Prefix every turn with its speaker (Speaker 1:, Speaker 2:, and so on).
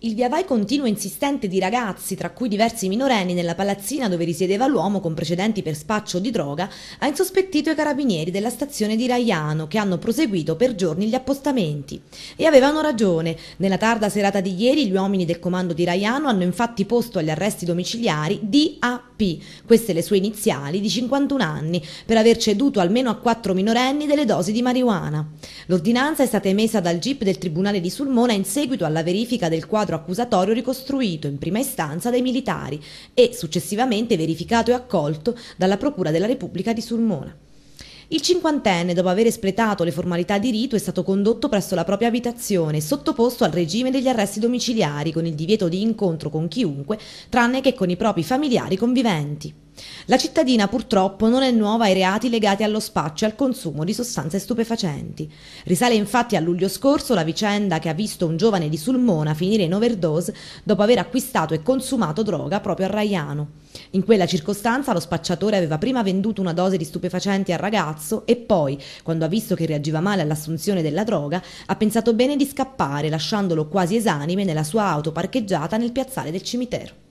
Speaker 1: Il viavai continuo e insistente di ragazzi, tra cui diversi minorenni, nella palazzina dove risiedeva l'uomo con precedenti per spaccio di droga, ha insospettito i carabinieri della stazione di Raiano, che hanno proseguito per giorni gli appostamenti. E avevano ragione. Nella tarda serata di ieri gli uomini del comando di Raiano hanno infatti posto agli arresti domiciliari DAP, queste le sue iniziali, di 51 anni, per aver ceduto almeno a quattro minorenni delle dosi di marijuana. L'ordinanza è stata emessa dal GIP del Tribunale di Sulmona in seguito alla verifica del quadro accusatorio ricostruito in prima istanza dai militari e successivamente verificato e accolto dalla Procura della Repubblica di Sulmona. Il cinquantenne, dopo aver espletato le formalità di rito, è stato condotto presso la propria abitazione e sottoposto al regime degli arresti domiciliari con il divieto di incontro con chiunque, tranne che con i propri familiari conviventi. La cittadina purtroppo non è nuova ai reati legati allo spaccio e al consumo di sostanze stupefacenti. Risale infatti a luglio scorso la vicenda che ha visto un giovane di Sulmona finire in overdose dopo aver acquistato e consumato droga proprio a Raiano. In quella circostanza lo spacciatore aveva prima venduto una dose di stupefacenti al ragazzo e poi, quando ha visto che reagiva male all'assunzione della droga, ha pensato bene di scappare, lasciandolo quasi esanime nella sua auto parcheggiata nel piazzale del cimitero.